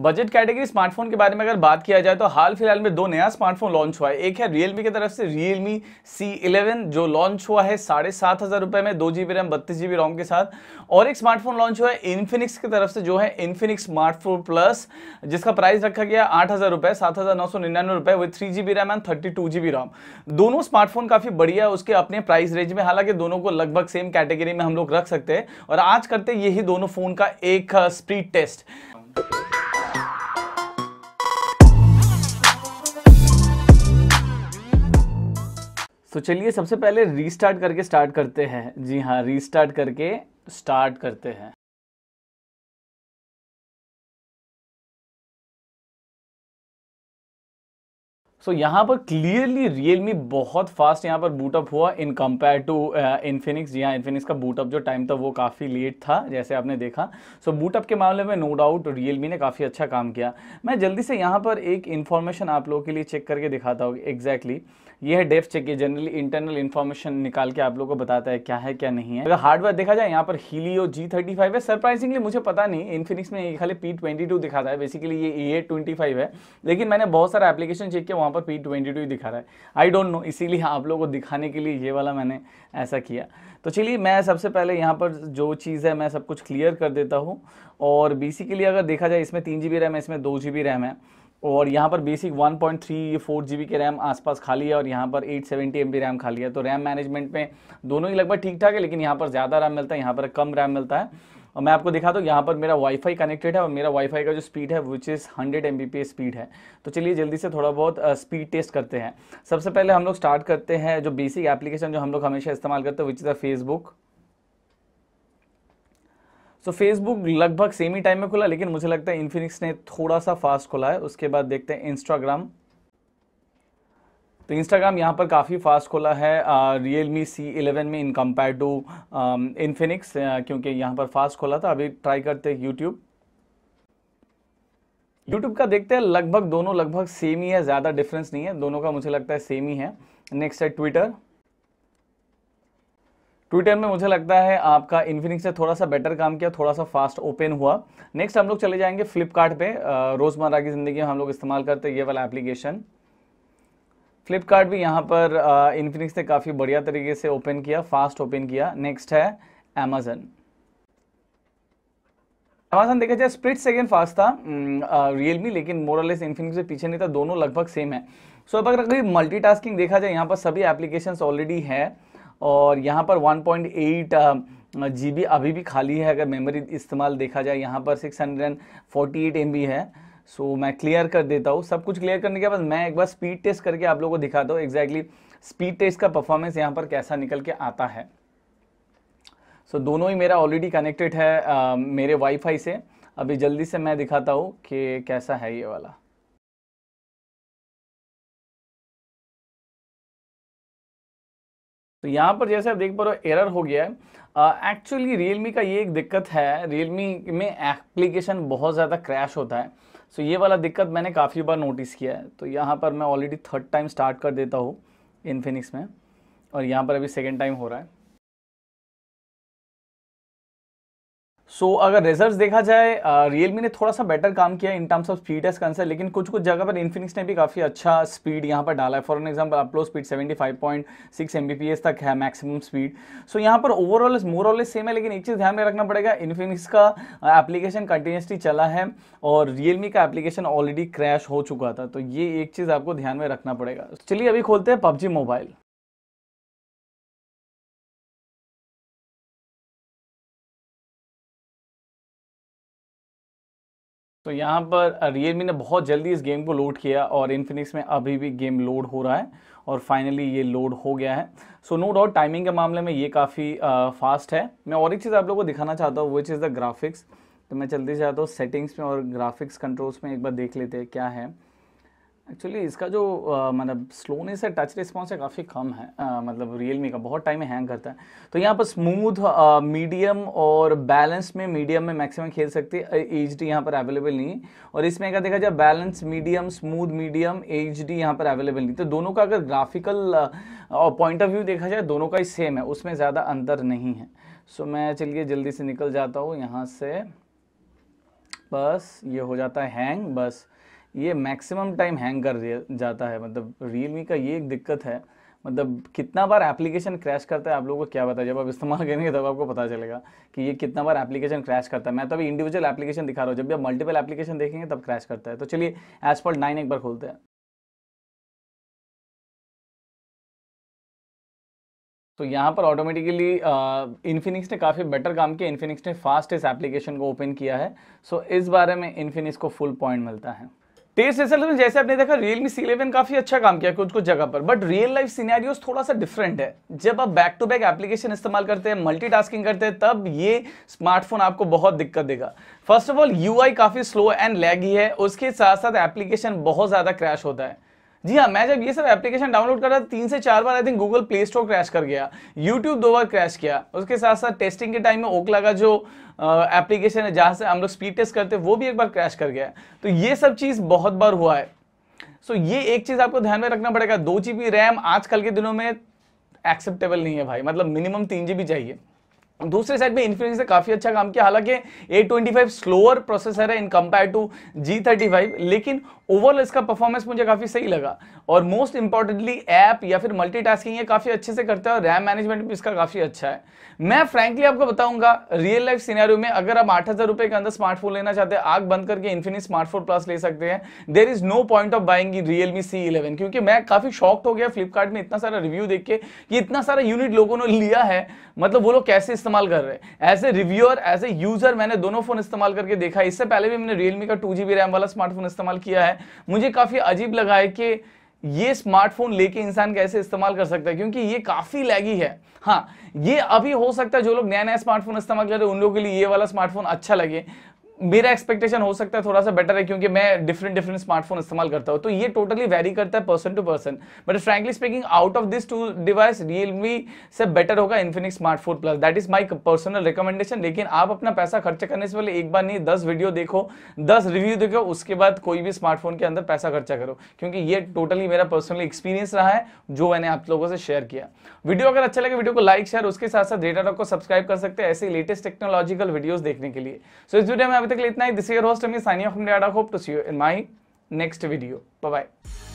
Budget category smartphone के बारे में अगर बात किया जाए तो हाल फिलहाल में दो नया स्मार्टफोन लॉन्च हुआ है एक है रियलमी की तरफ से रियलमी सी इलेवन जो लॉन्च हुआ है साढ़े सात हज़ार रुपये में दो जी बी रैम बत्तीस जी रोम के साथ और एक स्मार्टफोन लॉन्च हुआ है इन्फिनिक्स की तरफ से जो है इन्फिनिक्स स्मार्टफोन प्लस जिसका प्राइस रखा गया आठ हज़ार रुपये सात हज़ार नौ सौ निन्यानवे रुपये with three G RAM and thirty two G B दोनों स्मार्टफोन काफ़ी बढ़िया है उसके अपने प्राइस रेंज में हालांकि दोनों को लगभग सेम कैटेगरी में हम लोग रख सकते हैं और आज करते यही दोनों फ़ोन का एक स्प्रीड टेस्ट तो चलिए सबसे पहले रीस्टार्ट करके स्टार्ट करते हैं जी हाँ रीस्टार्ट करके स्टार्ट करते हैं सो so, यहाँ पर क्लियरली रियलमी बहुत फास्ट यहाँ पर बूटअप हुआ इन कंपेयर टू इन्फिनिक्स जी हाँ इन्फिनिक्स का बूटअप जो टाइम था वो काफ़ी लेट था जैसे आपने देखा सो so, बूटअप के मामले में नो डाउट रियलमी ने काफ़ी अच्छा काम किया मैं जल्दी से यहाँ पर एक इन्फॉर्मेशन आप लोगों के लिए चेक करके दिखाता हूँ एग्जैक्टली exactly. ये है डेफ चेक ये जनरली इंटरनल इन्फॉर्मेशन निकाल के आप लोग को बताता है क्या है क्या नहीं है अगर हार्डवेयर देखा जाए यहाँ पर हीलियो जी थर्टी फाइव है सरप्राइजिंगली मुझे पता नहीं इन्फिनिक्स में ये खाली पी ट्वेंटी टू दिखाता है बेसिकली ये ए ट्वेंटी फाइव है लेकिन मैंने बहुत सारा एप्लीकेशन चेक किया वहाँ पर पी ट्वेंटी टू दिखा रहा है आई डोंट नो इसीलिए आप लोगों को दिखाने के लिए ये वाला मैंने ऐसा किया तो चलिए मैं सबसे पहले यहाँ पर जो चीज़ है मैं सब कुछ क्लियर कर देता हूँ और बेसिकली अगर देखा जाए इसमें तीन जी बी रैम है इसमें दो जी बी रैम है और यहाँ पर basic 1.3 point three four G B के रैम आसपास खाली है और यहाँ पर 870 सेवेंटी एम बी रैम खाली है तो रैम मैनेजमेंट में दोनों ही लगभग ठीक ठाक है लेकिन यहाँ पर ज़्यादा रैम मिलता है यहाँ पर कम रैम मिलता है और मैं आपको दिखा दूँ यहाँ पर मेरा वाईफाई कनेक्टेड है और मेरा वाईफाई का जो स्पीड है which is hundred M speed है तो चलिए जल्दी से थोड़ा बहुत स्पीड टेस्ट करते हैं सबसे पहले हम लोग स्टार्ट करते हैं जो बेसिक एप्लीकेशन जो हम लोग हमेशा इस्तेमाल करते हैं which is the Facebook so Facebook लगभग सेम ही टाइम में खुला लेकिन मुझे लगता है इन्फिनिक्स ने थोड़ा सा फास्ट खुला है उसके बाद देखते हैं इंस्टाग्राम तो इंस्टाग्राम यहाँ पर काफ़ी फास्ट खोला है रियल मी सी इलेवन में इन कम्पेयर टू इनफिनिक्स क्योंकि यहाँ पर फास्ट खोला था अभी ट्राई करते हैं यूट्यूब यूट्यूब का देखते हैं लगभग दोनों लगभग सेम ही है ज़्यादा डिफरेंस नहीं है दोनों का मुझे लगता है सेम ही है नेक्स्ट है ट्विटर ट्विटर में मुझे लगता है आपका इन्फिनिक्स ने थोड़ा सा बेटर काम किया थोड़ा सा फास्ट ओपन हुआ नेक्स्ट हम लोग चले जाएंगे फ्लिपकार्ट रोज़मर्रा की ज़िंदगी में हम लोग इस्तेमाल करते हैं ये वाला एप्लीकेशन फ्लिपकार्ट भी यहाँ पर इन्फिनिक्स uh, ने काफ़ी बढ़िया तरीके से ओपन किया फास्ट ओपन किया नेक्स्ट है अमेजन अमेजन देखा जाए स्प्रिट सेकेंड फास्ट था रियलमी mm, uh, लेकिन मोरलेस इन्फिनिक्स से पीछे नहीं था दोनों लगभग सेम है सो अब अगर मल्टी देखा जाए यहाँ पर सभी एप्लीकेशन ऑलरेडी है और यहाँ पर 1.8 जीबी uh, अभी भी खाली है अगर मेमोरी इस्तेमाल देखा जाए यहाँ पर 648 एमबी है सो so, मैं क्लियर कर देता हूँ सब कुछ क्लियर करने के बाद मैं एक बार स्पीड टेस्ट करके आप लोगों को दिखाता हूँ एग्जैक्टली स्पीड टेस्ट का परफॉर्मेंस यहाँ पर कैसा निकल के आता है सो so, दोनों ही मेरा ऑलरेडी कनेक्टेड है आ, मेरे वाईफाई से अभी जल्दी से मैं दिखाता हूँ कि कैसा है ये वाला तो यहाँ पर जैसे आप देख पा रहे हो एरर हो गया है एक्चुअली रियलमी का ये एक दिक्कत है रियलमी में एप्लीकेशन बहुत ज़्यादा क्रैश होता है सो so, ये वाला दिक्कत मैंने काफ़ी बार नोटिस किया है तो यहाँ पर मैं ऑलरेडी थर्ड टाइम स्टार्ट कर देता हूँ इनफिनिक्स में और यहाँ पर अभी सेकेंड टाइम हो रहा है सो so, अगर रिजल्ट्स देखा जाए रियलमी ने थोड़ा सा बेटर काम किया in terms of speed as concern लेकिन कुछ कुछ जगह पर इन्फिनिक्स ने भी काफ़ी अच्छा स्पीड यहाँ पर डाला है for example upload speed 75.6 five तक है मैक्सिमम स्पीड सो यहाँ पर ओवरऑल मोर ऑल सेम है लेकिन एक चीज़ ध्यान में रखना पड़ेगा इन्फिनिक्स का एप्लीकेशन कंटिन्यूसली चला है और रियलमी का एप्लीकेशन ऑलरेडी क्रैश हो चुका था तो ये एक चीज़ आपको ध्यान में रखना पड़ेगा चलिए अभी खोलते हैं पबजी मोबाइल तो यहाँ पर रियलमी ने बहुत जल्दी इस गेम को लोड किया और इन्फिनिक्स में अभी भी गेम लोड हो रहा है और फाइनली ये लोड हो गया है सो नो डाउट टाइमिंग के मामले में ये काफ़ी फास्ट है मैं और एक चीज़ आप लोगों को दिखाना चाहता हूँ विच इज़ द ग्राफिक्स तो मैं जल्दी चाहता हूँ सेटिंग्स में और ग्राफिक्स कंट्रोल्स में एक बार देख लेते हैं क्या है एक्चुअली इसका जो मतलब स्लोनेस है टच रिस्पॉन्स है काफ़ी कम है आ, मतलब रियल मी का बहुत टाइम हैंग करता है तो यहाँ पर स्मूथ मीडियम और बैलेंस में मीडियम में मैक्सिमम खेल सकते है एच डी यहाँ पर अवेलेबल नहीं है और इसमें अगर देखा जाए balance medium smooth medium H D यहाँ पर अवेलेबल नहीं तो दोनों का अगर ग्राफिकल पॉइंट ऑफ व्यू देखा जाए दोनों का ही सेम है उसमें ज़्यादा अंतर नहीं है सो मैं चलिए जल्दी से निकल जाता हूँ यहाँ से बस ये हो जाता है हैंग बस ये मैक्सिमम टाइम हैंग कर जाता है मतलब रियलमी का ये एक दिक्कत है मतलब कितना बार एप्लीकेशन क्रैश करता है आप लोगों को क्या बताया जब आप इस्तेमाल करेंगे तब आपको पता चलेगा कि ये कितना बार एप्लीकेशन क्रैश करता है मैं तो अभी इंडिविजुअल एप्लीकेशन दिखा रहा हूँ जब भी आप मल्टीपल एप्लीकेशन देखेंगे तब क्रैश करता है तो चलिए एज पर नाइन एक बार खोलते हैं तो यहाँ पर ऑटोमेटिकली इन्फिनिक्स ने काफ़ी बेटर काम किया इन्फिनिक्स ने फास्ट इस एप्लीकेशन को ओपन किया है सो so, इस बारे में इन्फिनिक्स को फुल पॉइंट मिलता है तेज रिजल्ट में जैसे आपने देखा रियलमी सी इलेवन काफी अच्छा काम किया कुछ कुछ जगह पर बट रियल लाइफ सीनारियोज थोड़ा सा डिफरेंट है जब आप बैक टू बैक एप्लीकेशन इस्तेमाल करते हैं मल्टीटास्किंग करते हैं तब ये स्मार्टफोन आपको बहुत दिक्कत देगा फर्स्ट ऑफ ऑल यूआई काफी स्लो एंड लैगी है उसके साथ साथ एप्लीकेशन बहुत ज्यादा क्रैश होता है जी हाँ मैं जब ये सब एप्लीकेशन डाउनलोड कर रहा था तीन से चार बार I think Google Play Store crash कर गया यूट्यूब दो बार क्रैश किया उसके साथ साथ टेस्टिंग के टाइम में ओकला का जो एप्लीकेशन है जहाँ से हम लोग स्पीड टेस्ट करते हैं वो भी एक बार क्रैश कर गया तो ये सब चीज़ बहुत बार हुआ है सो ये एक चीज़ आपको ध्यान में रखना पड़ेगा दो जी रैम आजकल के दिनों में एक्सेप्टेबल नहीं है भाई मतलब मिनिमम तीन जी चाहिए दूसरे साइड में इन्फ्लुएंस ने काफी अच्छा काम किया हालांकि ए A25 स्लोअर प्रोसेसर है इन कंपेयर टू जी G35 लेकिन ओवरऑल इसका परफॉर्मेंस मुझे काफी सही लगा और मोस्ट इंपॉर्टेंटली ऐप या फिर मल्टीटास्किंग ये काफी अच्छे से करता है और रैम मैनेजमेंट भी इसका काफी अच्छा है मैं फ्रेंकली आपको बताऊंगा रियल लाइफ सीनारियो में अगर आप आठ हजार रुपए के अंदर स्मार्टफोन लेना चाहते हैं आग बंद करके इन्फिनिट स्मार्टफोन प्लस ले सकते हैं there is no point of buying Realme C eleven क्योंकि मैं काफी शॉक्ट हो गया फ्लिपकार्ट में इतना सारा रिव्यू देख के इतना सारा यूनिट लोगों ने लिया है मतलब वो लोग कैसे इस्तेमाल इस्तेमाल कर रहे हैं as a reviewer as a user मैंने दोनों फोन इस्तेमाल करके देखा इससे पहले भी मैंने रियलमी का टू रैम वाला स्मार्टफोन इस्तेमाल किया है मुझे काफी अजीब लगा है कि ये स्मार्टफोन लेके इंसान कैसे इस्तेमाल कर सकता है क्योंकि ये काफी लैगी है हाँ ये अभी हो सकता है जो लोग नया नया स्मार्टफोन इस्तेमाल कर रहे हैं उन लोगों के लिए ये वाला स्मार्टफोन अच्छा लगे मेरा एक्सपेक्टेशन हो सकता है थोड़ा सा बेटर है क्योंकि मैं डिफरेंट डिफरेंट स्मार्टफोन इस्तेमाल करता हूँ तो ये टोटली वेरी करता है person to person but frankly speaking out of this two device Realme से बेटर होगा Infinix smartphone plus that is my personal recommendation लेकिन आप अपना पैसा खर्च करने से पहले एक बार नहीं दस वीडियो देखो दस रिव्यू देखो उसके बाद कोई भी स्मार्टफोन के अंदर पैसा खर्चा करो क्योंकि ये टोटली मेरा पर्सनल एक्सपीरियंस रहा है जो मैंने आप लोगों से शेयर किया वीडियो अगर अच्छा लगे वीडियो को लाइक शेयर उसके साथ साथ डेटा डॉक को सब्सक्राइब कर सकते हैं ऐसे लेटेस्ट टेक्नोलॉजिकल वीडियो देखने के लिए सो so, इस वीडियो में अभी तक के इतना ही this your host me signing off India hope to see you in my next video bye bye